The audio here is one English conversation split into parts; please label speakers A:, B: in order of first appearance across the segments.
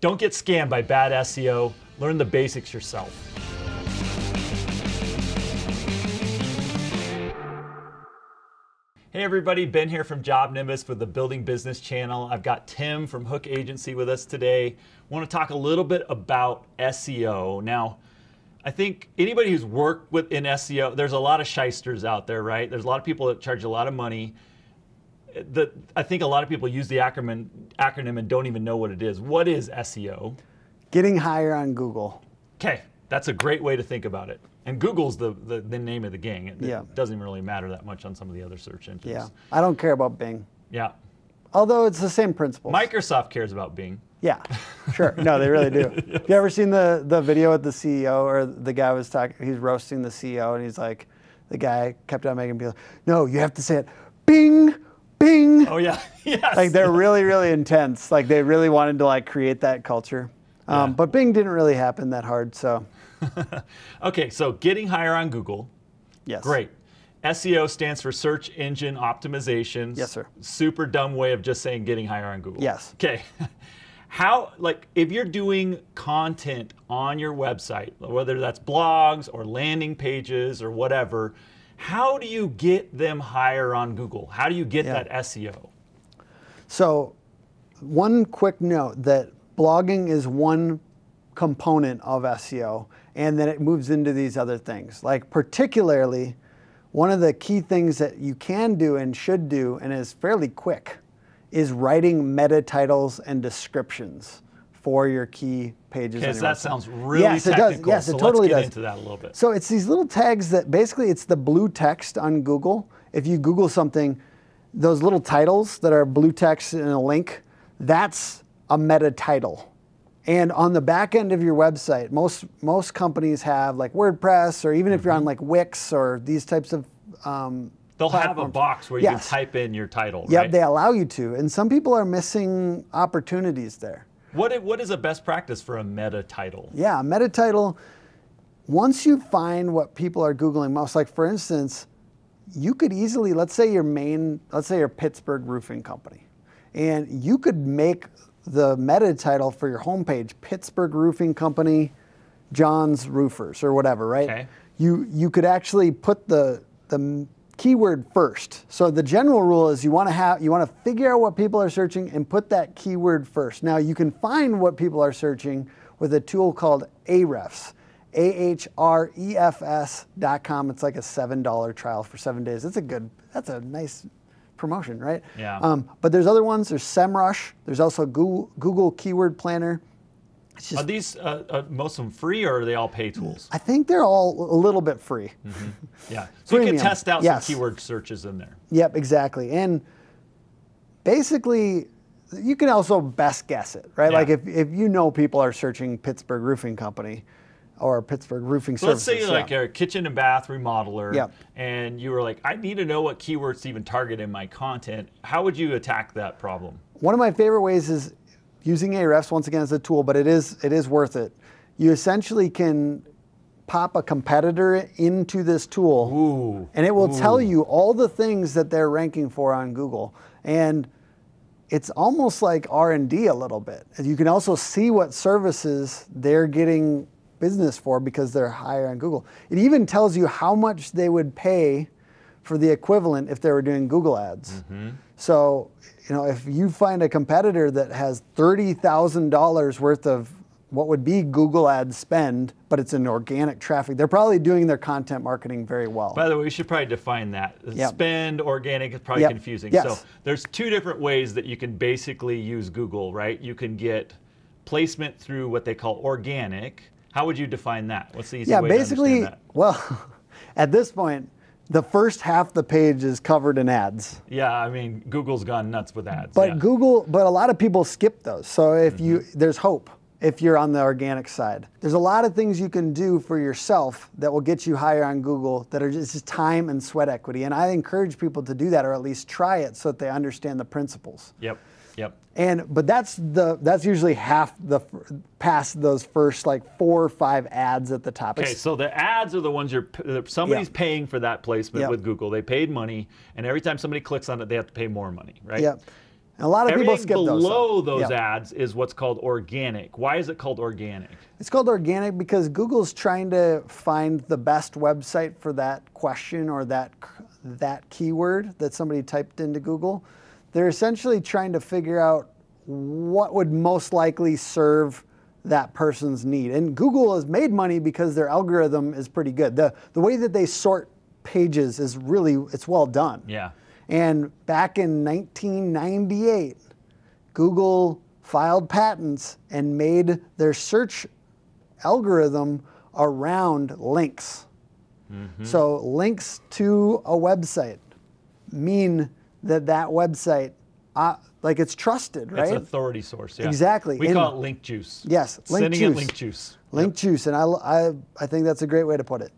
A: Don't get scammed by bad SEO. Learn the basics yourself. Hey everybody, Ben here from Job Nimbus with the Building Business channel. I've got Tim from Hook Agency with us today. I want to talk a little bit about SEO. Now, I think anybody who's worked in SEO, there's a lot of shysters out there, right? There's a lot of people that charge a lot of money I think a lot of people use the acronym, acronym and don't even know what it is. What is SEO?
B: Getting higher on Google.
A: Okay, that's a great way to think about it. And Google's the, the, the name of the gang. It, yeah. it doesn't really matter that much on some of the other search engines. Yeah,
B: I don't care about Bing. Yeah. Although it's the same principle.
A: Microsoft cares about Bing.
B: Yeah, sure. No, they really do. You ever seen the, the video with the CEO or the guy was talking, he's roasting the CEO and he's like, the guy kept on making people, no, you have to say it, Bing bing. Oh yeah, yes. Like they're really, really intense. Like they really wanted to like create that culture. Um, yeah. But Bing didn't really happen that hard. So.
A: okay, so getting higher on Google. Yes. Great. SEO stands for search engine optimization. Yes, sir. Super dumb way of just saying getting higher on Google. Yes. Okay. How, like, if you're doing content on your website, whether that's blogs or landing pages or whatever, how do you get them higher on Google? How do you get yeah. that SEO?
B: So, one quick note that blogging is one component of SEO, and then it moves into these other things. Like, particularly, one of the key things that you can do and should do, and is fairly quick, is writing meta titles and descriptions for your key pages. Because that sounds really yes, technical. It does. Yes, it so totally let's get does. into that a little bit. So it's these little tags that basically it's the blue text on Google. If you Google something, those little titles that are blue text and a link, that's a meta title. And on the back end of your website, most most companies have like WordPress, or even if mm -hmm. you're on mm-hmm. like Wix or these types of um,
A: They'll platforms. have a box where you can type in your title. Yep, right? they
B: allow you to. And some people are missing opportunities there.
A: What, what is a best practice for a meta title?
B: Yeah, meta title, once you find what people are Googling most, like for instance, you could easily, let's say your main, let's say your Pittsburgh roofing company, and you could make the meta title for your homepage Pittsburgh Roofing Company, John's Roofers, or whatever, right? Okay. You, you could actually put the, the keyword first. So the general rule is you want to have you want to figure out what people are searching and put that keyword first. Now you can find what people are searching with a tool called Ahrefs. dot com. It's like a $7 trial for seven days. That's a good, that's a nice promotion, right? Yeah. Um, but there's other ones. There's SEMrush. There's also Google, Google Keyword Planner.
A: Just, are these uh, uh, most of them free or are they all pay tools? I
B: think they're all a little bit free.
A: Mm -hmm. Yeah.
B: So Premium. you can test out yes. some
A: keyword searches in there.
B: Yep, exactly. And basically, you can also best guess it, right? Yeah. Like if, if you know people are searching Pittsburgh Roofing Company or Pittsburgh Roofing so Services. Let's say yeah. like
A: a kitchen and bath remodeler yep. and you were like, I need to know what keywords to even target in my content. How would you attack that problem?
B: One of my favorite ways is using AREFs once again as a tool, but it is, it is worth it. You essentially can pop a competitor into this tool Ooh. and it will Ooh. tell you all the things that they're ranking for on Google. And it's almost like R&D a little bit. You can also see what services they're getting business for because they're higher on Google. It even tells you how much they would pay for the equivalent if they were doing Google ads. Mm -hmm. So, you know, if you find a competitor that has $30,000 worth of what would be Google Ads spend, but it's an organic traffic. They're probably doing their content marketing very well.
A: By the way, we should probably define that. Yep. Spend,
B: organic is probably yep. confusing. Yes. So
A: there's two different ways that you can basically use Google, right? You can get placement through what they call organic. How would you define that? What's the easy yeah, way to understand that? Yeah, basically,
B: well, at this point, the first half the page is covered in ads.
A: Yeah, I mean Google's gone nuts with ads. But
B: yeah. Google, but a lot of people skip those. So if mm-hmm. you there's hope if you're on the organic side. There's a lot of things you can do for yourself that will get you higher on Google that are just, just time and sweat equity. And I encourage people to do that or at least try it so that they understand the principles.
A: Yep. Yep.
B: And but that's the that's usually half the past those first like four or five ads at the top. Okay, so
A: the ads are the ones you're somebody's paying for that placement yep. with Google. They paid money, and every time somebody clicks on it, they have to pay more money, right? Yep.
B: And a lot of Everything people skip those. Below those, those yep.
A: ads is what's called organic. Why is it called organic?
B: It's called organic because Google's trying to find the best website for that question or that that keyword that somebody typed into Google. They're essentially trying to figure out what would most likely serve that person's need. And Google has made money because their algorithm is pretty good. The, the way that they sort pages is really, it's well done. Yeah. And back in 1998, Google filed patents and made their search algorithm around links. Mm -hmm. So links to a website mean that that website, uh, like it's trusted, right? It's authority
A: source. Yeah. Exactly. We call it link juice. Yes, link Sending juice. Sending link juice.
B: Link yep. juice, and I, I, I think that's a great way to put it.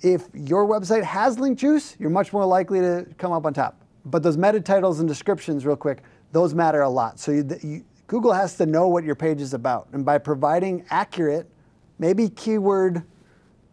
B: If your website has link juice, you're much more likely to come up on top. But those meta titles and descriptions, real quick, those matter a lot. So you, you, Google has to know what your page is about, and by providing accurate, maybe keyword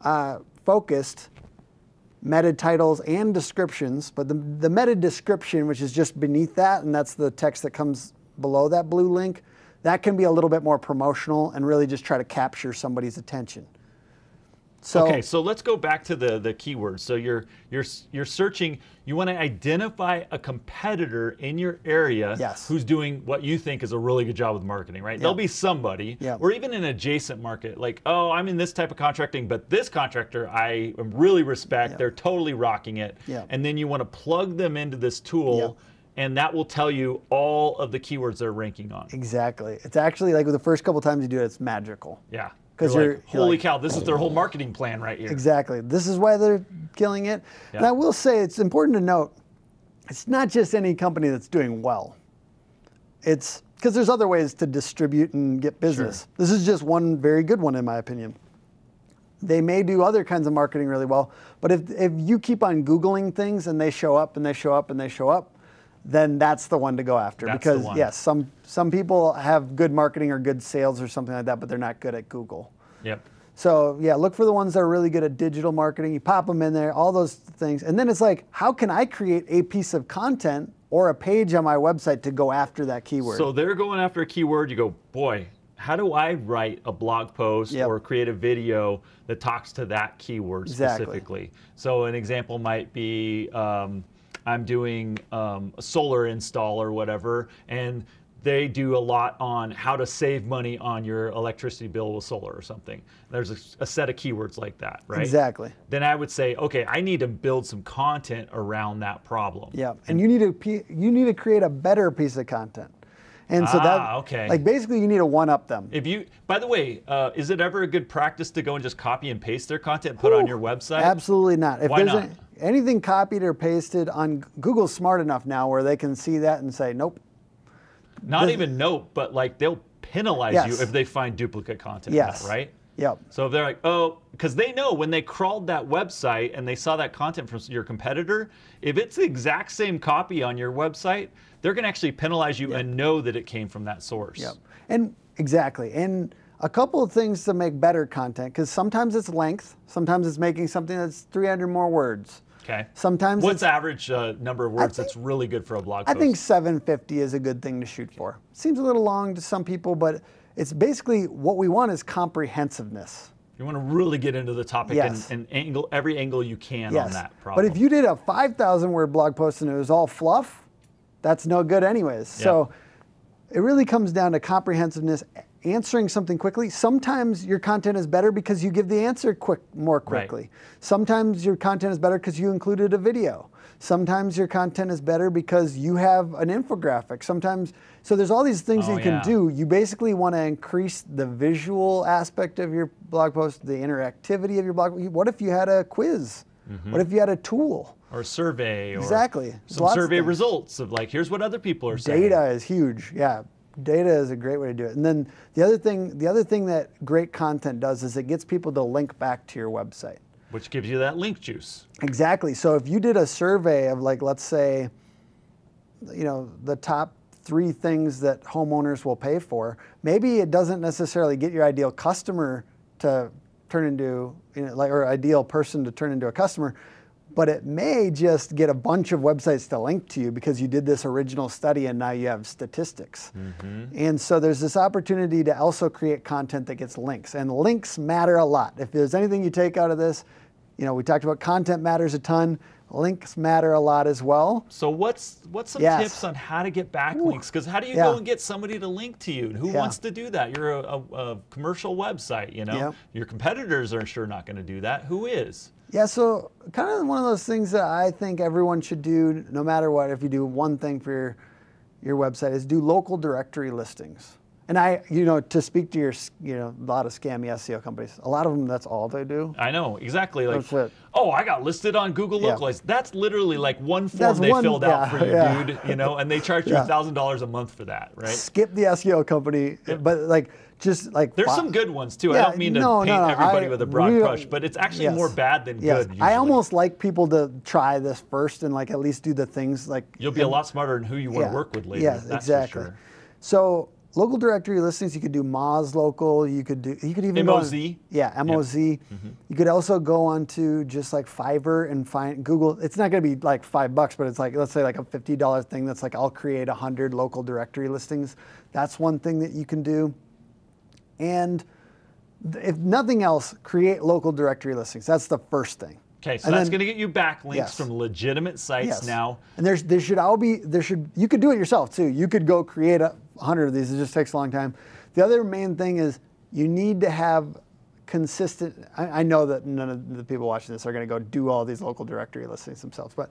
B: uh, focused meta titles and descriptions, but the, the meta description, which is just beneath that, and that's the text that comes below that blue link, that can be a little bit more promotional and really just try to capture somebody's attention. So, okay,
A: so let's go back to the the keywords. So you're you're you're searching. You want to identify a competitor in your area yes. who's doing what you think is a really good job with marketing, right? Yep. There'll be somebody, yep. or even an adjacent market. Like, oh, I'm in this type of contracting, but this contractor I really respect. Yep. They're totally rocking it. And then you want to plug them into this tool and that will tell you all of the keywords they're ranking on.
B: Exactly. It's actually like the first couple times you do it, it's magical. Yeah because you're, you're, like, holy like, cow, this is their whole
A: marketing plan right here.
B: Exactly. This is why they're killing it. Yeah. And I will say it's important to note, it's not just any company that's doing well. It's because there's other ways to distribute and get business. Sure. This is just one very good one, in my opinion. They may do other kinds of marketing really well, but if, if you keep on Googling things and they show up and they show up and they show up, then that's the one to go after that's because yes, some some people have good marketing or good sales or something like that, but they're not good at Google. Yep. So yeah, look for the ones that are really good at digital marketing. You pop them in there, all those things, and then it's like, how can I create a piece of content or a page on my website to go after that keyword? So
A: they're going after a keyword. You go, boy, how do I write a blog post yep. or create a video that talks to that keyword exactly. specifically? So an example might be. Um, I'm doing um, a solar install or whatever, and they do a lot on how to save money on your electricity bill with solar or something. There's a, a, set of keywords like that, right? Exactly. Then I would say, okay, I need to build some content around that problem. Yeah, and, and
B: you need to you need to create a better piece of content.
A: And so ah, that, okay. like
B: basically you need to one up them.
A: If you, by the way, uh, is it ever a good practice to go and just copy and paste their content, put Ooh, on your website? Absolutely not. If Why not? A,
B: anything copied or pasted on Google's smart enough now where they can see that and say, nope.
A: Not this, even nope, but like they'll penalize yes. you if they find duplicate content. Yes. right? Yep. So if they're like, oh, because they know when they crawled that website and they saw that content from your competitor, if it's the exact same copy on your website, they're going to actually penalize you yep. and know that it came from that source. Yep.
B: And exactly. And a couple of things to make better content because sometimes it's length, sometimes it's making something that's 300 more words. Okay. Sometimes. What's
A: average uh, number of words think, that's really good for a blog post? I think
B: 750 is a good thing to shoot for. Seems a little long to some people, but it's basically what we want is comprehensiveness.
A: You want to really get into the topic yes. and, and, angle every angle you can yes. on that problem. But if you
B: did a 5,000 word blog post and it was all fluff, that's no good anyways. Yeah. So it really comes down to comprehensiveness answering something quickly, sometimes your content is better because you give the answer quick more quickly. Right. Sometimes your content is better because you included a video. Sometimes your content is better because you have an infographic. Sometimes so there's all these things oh, that you yeah. can do. You basically want to increase the visual aspect of your blog post, the interactivity of your blog. What if you had a quiz? Mm-hmm. What if you had a tool?
A: Or a survey. Or exactly. Some Lots survey of results of like, here's what other people are saying. Data
B: is huge. Yeah data is a great way to do it. And then the other thing, the other thing that great content does is it gets people to link back to your website.
A: Which gives you that link juice.
B: Exactly. So if you did a survey of like, let's say, you know, the top three things that homeowners will pay for, maybe it doesn't necessarily get your ideal customer to turn into, you know, like, or ideal person to turn into a customer but it may just get a bunch of websites to link to you because you did this original study and now you have statistics. Mm -hmm. And so there's this opportunity to also create content that gets links, and links matter a lot. If there's anything you take out of this, you know, we talked about content matters a ton. Links matter a lot as well.
A: So what's what's some yes. tips on how to get backlinks? Because how do you yeah. go and get somebody to link to you? Who yeah. wants to do that? You're a, a, a commercial website, you know. Yep. Your competitors are sure not going to do that. Who is?
B: Yeah, so kind of one of those things that I think everyone should do, no matter what, if you do one thing for your, your website, is do local directory listings. And I, you know, to speak to your, you know, a lot of scammy SEO companies, a lot of them, that's all they do.
A: I know, exactly. Like, oh, I got listed on Google yeah. That's literally like one form that's they one, filled yeah, out for you, yeah. dude, you know, and they charge you $1,000 a month for that, right?
B: Skip the SEO company, but like, just like there's some good ones too. Yeah, I don't mean to paint no, everybody I, with a broad brush, but
A: it's actually yes, more bad than yes. good. Usually.
B: I almost like people to try this first and like at least do the things like
A: you'll be and, a lot smarter in who you want yeah, to work with later. Yeah, exactly.
B: Sure. So local directory listings, you could do Moz local. You could do you could even MOZ. Go on, yeah, MOZ. Yep. Mm-hmm. You could also go onto just like Fiverr and find Google. It's not going to be like five bucks, but it's like let's say like a fifty dollar thing. That's like I'll create hundred local directory listings. That's one thing that you can do and if nothing else, create local directory listings. That's the first thing. Okay,
A: so and that's going to get you backlinks yes. from legitimate sites yes. now.
B: And there's there should all be there should you could do it yourself too. You could go create a hundred of these. It just takes a long time. The other main thing is you need to have consistent. I, I know that none of the people watching this are going to go do all these local directory listings themselves, but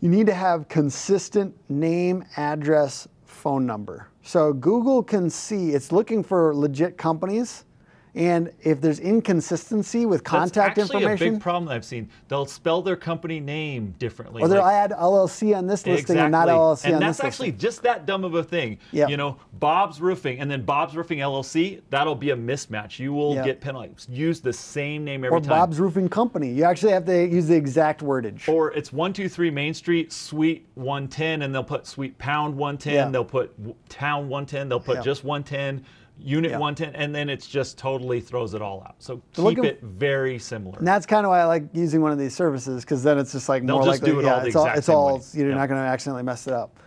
B: you need to have consistent name, address, phone number. So Google can see, it's looking for legit companies and if there's inconsistency with contact That's actually information, a big
A: problem I've seen. They'll spell their company name differently, or they'll like, add
B: LLC on this listing exactly. and not LLC and on this. And that's actually
A: listing. just that dumb of a thing. Yep. You know, Bob's Roofing and then Bob's Roofing LLC. That'll be a mismatch. You will yep. get penalized. Use the same name every or time. Or Bob's
B: Roofing Company. You actually have to use the exact wordage. Or it's one two three Main Street
A: Suite one ten, and they'll put Suite Pound one ten. Yep. They'll put Town one ten. They'll put just one ten unit yeah. 110, and then it's just totally throws it all out. So, keep it very similar.
B: And that's kind of why I like using one of these services because then it's just like They'll more just likely, do it yeah, all it's all, it's all way. you're not going to accidentally mess it up.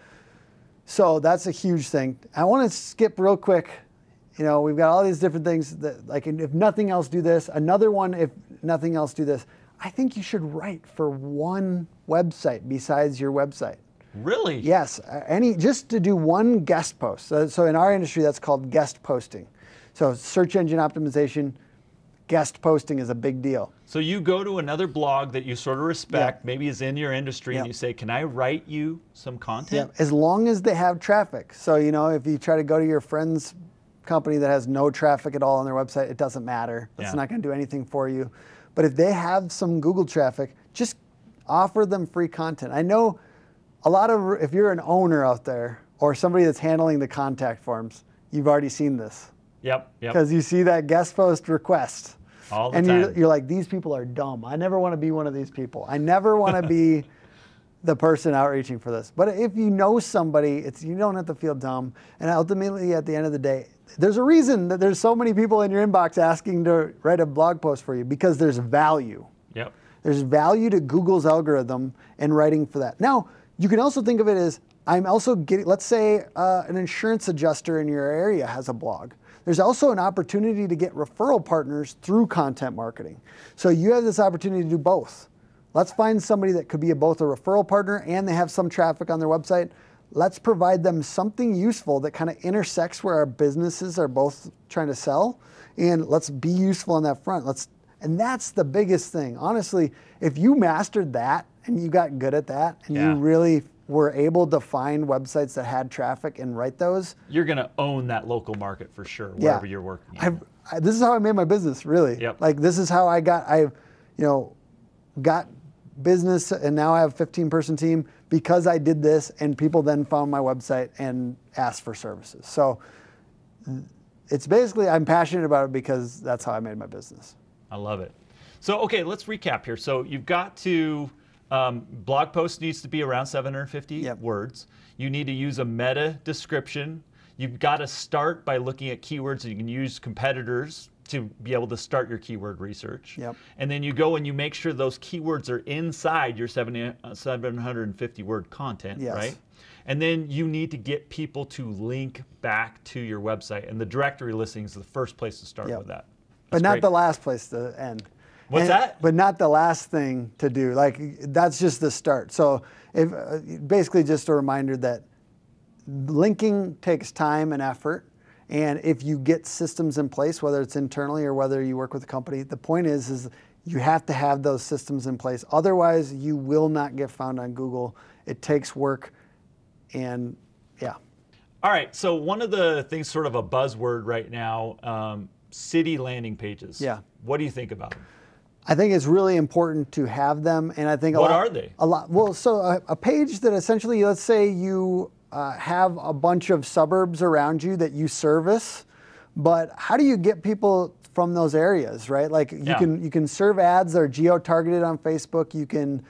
B: So that's a huge thing. I want to skip real quick. You know, we've got all these different things that like if nothing else do this, another one if nothing else do this. I think you should write for one website besides your website. Really? Yes. Any just to do one guest post. So, so, in our industry, that's called guest posting. So search engine optimization, guest posting is a big deal.
A: So you go to another blog that you sort of respect, yeah. maybe is in your industry, yeah. and you say, "Can I write you some content?" Yeah.
B: As long as they have traffic. So you know, if you try to go to your friend's company that has no traffic at all on their website, it doesn't matter. It's not going to do anything for you. But if they have some Google traffic, just offer them free content. I know a lot of, if you're an owner out there or somebody that's handling the contact forms, you've already seen this.
A: Yep. Because
B: you see that guest post request.
A: All the and time. You're, you're
B: like, these people are dumb. I never want to be one of these people. I never want to be the person outreaching for this. But if you know somebody, it's you don't have to feel dumb. And ultimately, at the end of the day, there's a reason that there's so many people in your inbox asking to write a blog post for you because there's value. Yep. There's value to Google's algorithm in writing for that. Now, you can also think of it as I'm also getting, let's say uh, an insurance adjuster in your area has a blog. There's also an opportunity to get referral partners through content marketing. So you have this opportunity to do both. Let's find somebody that could be a, both a referral partner and they have some traffic on their website. Let's provide them something useful that kind of intersects where our businesses are both trying to sell. And let's be useful on that front. Let's, and that's the biggest thing. Honestly, if you mastered that, and you got good at that and yeah. you really were able to find websites that had traffic and write those,
A: you're going to own that local market for sure, wherever yeah. you're working.
B: I, this is how I made my business, really. Yep. Like this is how I got, I, you know, got business and now I have a 15 person team because I did this and people then found my website and asked for services. So it's basically, I'm passionate about it because that's how I made my business.
A: I love it. So, okay, let's recap here. So you've got to, um, blog post needs to be around 750 yep. words. You need to use a meta description. You've got to start by looking at keywords and you can use competitors to be able to start your keyword research. Yep. And then you go and you make sure those keywords are inside your 70, uh, 750 word content, yes. right? And then you need to get people to link back to your website. And the directory listing is the first place to start yep. with that.
B: That's but not great. the last place to end. What's and, that? But not the last thing to do. Like that's just the start. So if, uh, basically just a reminder that linking takes time and effort. And if you get systems in place, whether it's internally or whether you work with a company, the point is, is you have to have those systems in place. Otherwise, you will not get found on Google. It takes work and yeah.
A: All right. So one of the things, sort of a buzzword right now, um, city landing pages. Yeah. What do you think about them?
B: I think it's really important to have them, and I think a what lot, are they? A lot. Well, so a, a page that essentially, let's say you uh, have a bunch of suburbs around you that you service, but how do you get people from those areas, right? Like you yeah. can you can serve ads that are geo targeted on Facebook. You can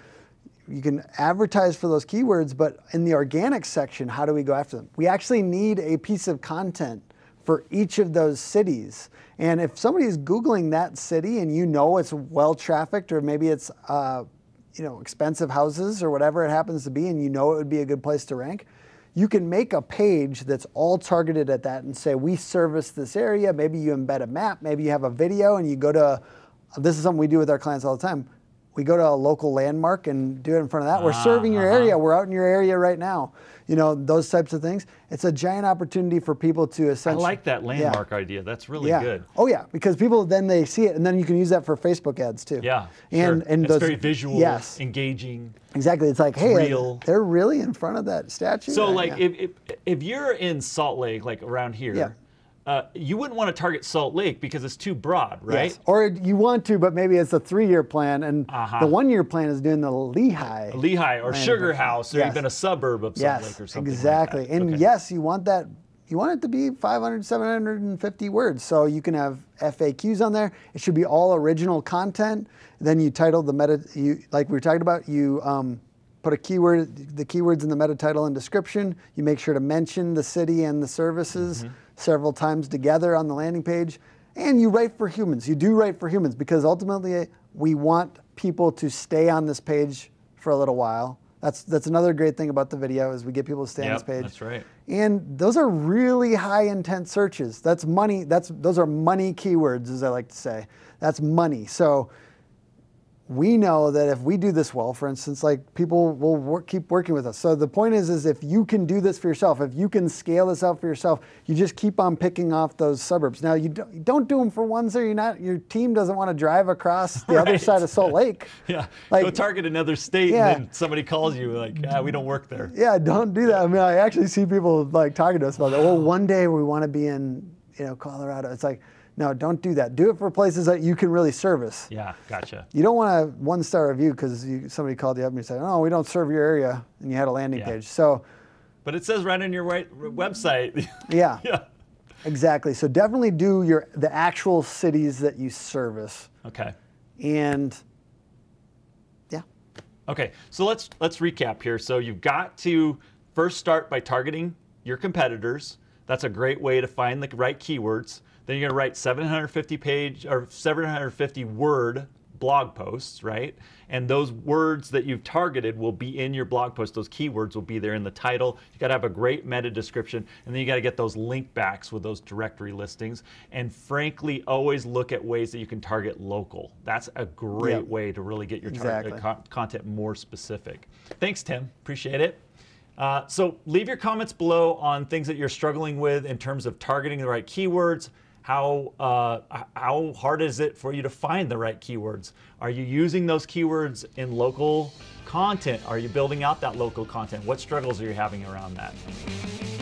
B: you can advertise for those keywords, but in the organic section, how do we go after them? We actually need a piece of content for each of those cities. And if somebody is Googling that city and you know it's well trafficked or maybe it's, uh, you know, expensive houses or whatever it happens to be, and you know it would be a good place to rank, you can make a page that's all targeted at that and say, we service this area. Maybe you embed a map, maybe you have a video and you go to, this is something we do with our clients all the time. We go to a local landmark and do it in front of that. Uh, We're serving your uh -huh. area. We're out in your area right now you know, those types of things. It's a giant opportunity for people to essentially. I like
A: that landmark yeah. idea. That's really yeah. good.
B: Oh yeah, because people then they see it, and then you can use that for Facebook ads too. Yeah, and sure. and it's those, very visual. Yes,
A: engaging.
B: Exactly. It's like, hey, real. they're really in front of that statue. So, right? like, yeah.
A: if, if, if you're in Salt Lake, like around here, uh, you wouldn't want to target Salt Lake because it's too broad, right? Yes.
B: Or you want to, but maybe it's a three-year plan, and uh -huh. the one-year plan is doing the Lehigh,
A: Lehigh or Sugar House, or yes. even a suburb of Salt yes, Lake or something.
B: Exactly, like and okay. yes, you want that. You want it to be 500, 750 words, so you can have FAQs on there. It should be all original content. Then you title the meta, you like we were talking about. You um, put a keyword, the keywords in the meta title and description. You make sure to mention the city and the services. Mm -hmm several times together on the landing page. And you write for humans. You do write for humans because ultimately we want people to stay on this page for a little while. That's that's another great thing about the video is we get people to stay yep, on this page. That's right. And those are really high intent searches. That's money. That's those are money keywords, as I like to say. That's money. So we know that if we do this well, for instance, like people will work, keep working with us. So the point is, is if you can do this for yourself, if you can scale this out for yourself, you just keep on picking off those suburbs. Now you don't, don't do them for one, so you're not your team doesn't want to drive across the right. other side of Salt Lake.
A: yeah, like, go target another state, yeah. and then somebody calls you like, ah, we don't work there. Yeah, don't
B: do that. I mean, I actually see people like talking to us about that. Well, one day we want to be in, you know, Colorado. It's like no, don't do that. Do it for places that you can really service.
A: Yeah, gotcha.
B: You don't want a one star review because somebody called you up and you said, oh, we don't serve your area, and you had a landing yeah. page. So,
A: But it says right on your website.
B: yeah. yeah. Exactly. So definitely do your the actual cities that you service. Okay. And
A: yeah. Okay. So let's let's recap here. So you've got to first start by targeting your competitors. That's a great way to find the right keywords. Then you're going to write 750 page or 750 word blog posts, right? And those words that you've targeted will be in your blog post. Those keywords will be there in the title. You got to have a great meta description, and then you got to get those link backs with those directory listings. And frankly, always look at ways that you can target local. That's a great yep. way to really get your content more specific. Thanks, Tim. Appreciate it. Uh, so leave your comments below on things that you're struggling with in terms of targeting the right keywords, how, uh, how hard is it for you to find the right keywords? Are you using those keywords in local content? Are you building out that local content? What struggles are you having around that?